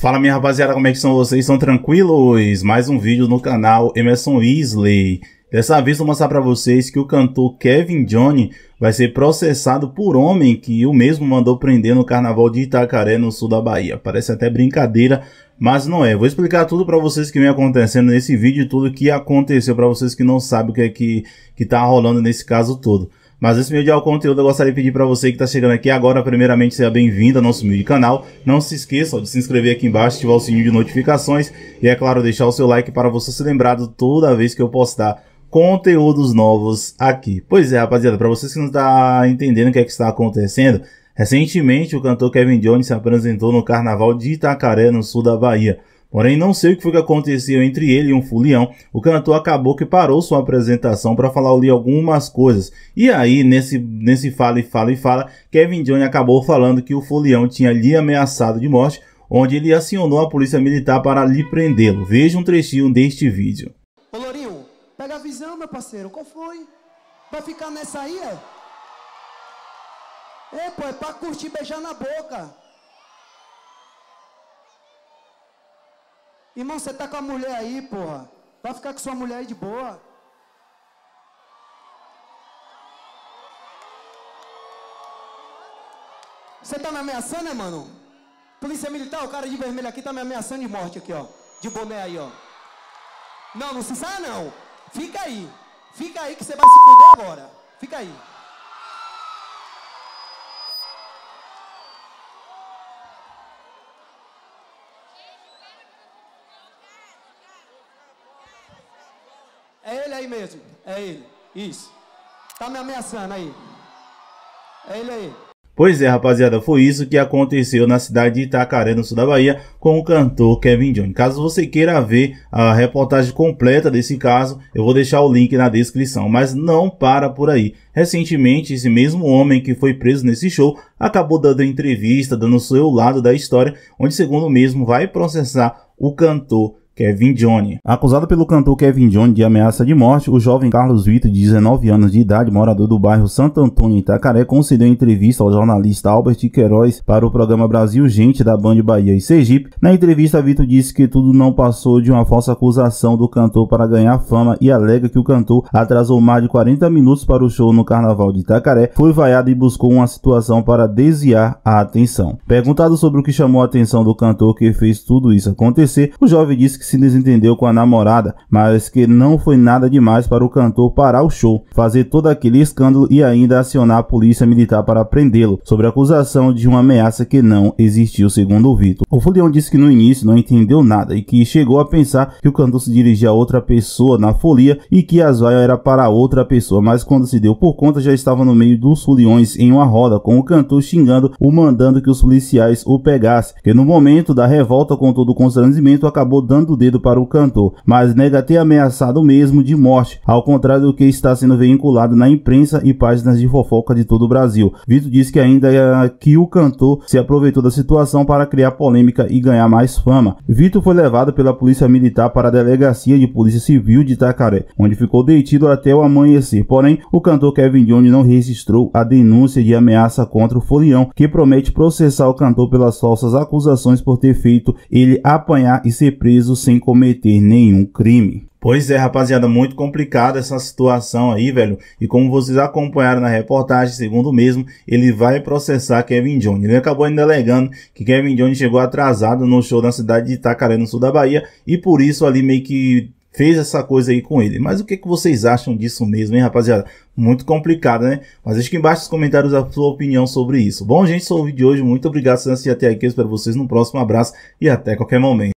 Fala minha rapaziada, como é que são vocês? Estão tranquilos? Mais um vídeo no canal Emerson Weasley. Dessa vez vou mostrar para vocês que o cantor Kevin Johnny vai ser processado por homem que o mesmo mandou prender no carnaval de Itacaré, no sul da Bahia. Parece até brincadeira, mas não é. Vou explicar tudo para vocês que vem acontecendo nesse vídeo, tudo que aconteceu para vocês que não sabem o que é que, que tá rolando nesse caso todo. Mas antes de o conteúdo, eu gostaria de pedir para você que está chegando aqui agora, primeiramente, seja bem-vindo ao nosso humilde canal. Não se esqueça de se inscrever aqui embaixo, ativar o sininho de notificações e, é claro, deixar o seu like para você ser lembrado toda vez que eu postar conteúdos novos aqui. Pois é, rapaziada, para vocês que não estão tá entendendo o que é que está acontecendo, recentemente o cantor Kevin Jones se apresentou no Carnaval de Itacaré, no sul da Bahia. Porém, não sei o que foi que aconteceu entre ele e um fulião. O cantor acabou que parou sua apresentação para falar ali algumas coisas. E aí, nesse, nesse fala e fala e fala, Kevin Johnny acabou falando que o fulião tinha lhe ameaçado de morte, onde ele acionou a polícia militar para lhe prendê-lo. Veja um trechinho deste vídeo. Ô Lourinho, pega a visão, meu parceiro. Qual foi? Vai ficar nessa aí, é? É, pô, é pra curtir beijar na boca. Irmão, você tá com a mulher aí, porra. Vai ficar com sua mulher aí de boa. Você tá me ameaçando, né, mano? Polícia militar, o cara de vermelho aqui tá me ameaçando de morte aqui, ó. De boné aí, ó. Não, não se sai não. Fica aí. Fica aí que você vai se fuder agora. Fica aí. É ele aí mesmo. É ele. Isso. Tá me ameaçando aí. É ele aí. Pois é, rapaziada, foi isso que aconteceu na cidade de Itacaré, no sul da Bahia, com o cantor Kevin Jones. Caso você queira ver a reportagem completa desse caso, eu vou deixar o link na descrição, mas não para por aí. Recentemente, esse mesmo homem que foi preso nesse show acabou dando entrevista, dando o seu lado da história, onde, segundo o mesmo, vai processar o cantor Kevin Johnny. Acusado pelo cantor Kevin Johnny de ameaça de morte, o jovem Carlos Vitor, de 19 anos de idade, morador do bairro Santo Antônio em Itacaré, concedeu entrevista ao jornalista Albert Queiroz para o programa Brasil Gente da Band Bahia e Sergipe. Na entrevista, Vitor disse que tudo não passou de uma falsa acusação do cantor para ganhar fama e alega que o cantor atrasou mais de 40 minutos para o show no Carnaval de Itacaré, foi vaiado e buscou uma situação para desviar a atenção. Perguntado sobre o que chamou a atenção do cantor que fez tudo isso acontecer, o jovem disse que se desentendeu com a namorada, mas que não foi nada demais para o cantor parar o show, fazer todo aquele escândalo e ainda acionar a polícia militar para prendê-lo, sobre a acusação de uma ameaça que não existiu, segundo o Vitor. O Fulião disse que no início não entendeu nada e que chegou a pensar que o cantor se dirigia a outra pessoa na folia e que a joia era para outra pessoa, mas quando se deu por conta já estava no meio dos fuliões em uma roda, com o cantor xingando o mandando que os policiais o pegassem, que no momento da revolta com todo o constrangimento acabou dando apontando o dedo para o cantor, mas nega ter ameaçado mesmo de morte, ao contrário do que está sendo veiculado na imprensa e páginas de fofoca de todo o Brasil. Vitor diz que ainda é que o cantor se aproveitou da situação para criar polêmica e ganhar mais fama. Vitor foi levado pela polícia militar para a delegacia de polícia civil de Itacaré, onde ficou detido até o amanhecer. Porém, o cantor Kevin Jones não registrou a denúncia de ameaça contra o Folião, que promete processar o cantor pelas falsas acusações por ter feito ele apanhar e ser preso sem cometer nenhum crime. Pois é, rapaziada, muito complicada essa situação aí, velho. E como vocês acompanharam na reportagem, segundo mesmo, ele vai processar Kevin Jones. Ele acabou ainda alegando que Kevin Jones chegou atrasado no show na cidade de Itacaré, no sul da Bahia, e por isso ali meio que fez essa coisa aí com ele. Mas o que, que vocês acham disso mesmo, hein, rapaziada? Muito complicado, né? Mas deixa aqui embaixo nos comentários a sua opinião sobre isso. Bom, gente, sou o vídeo de hoje. Muito obrigado por assistir até aqui. Eu espero vocês no próximo. abraço e até qualquer momento.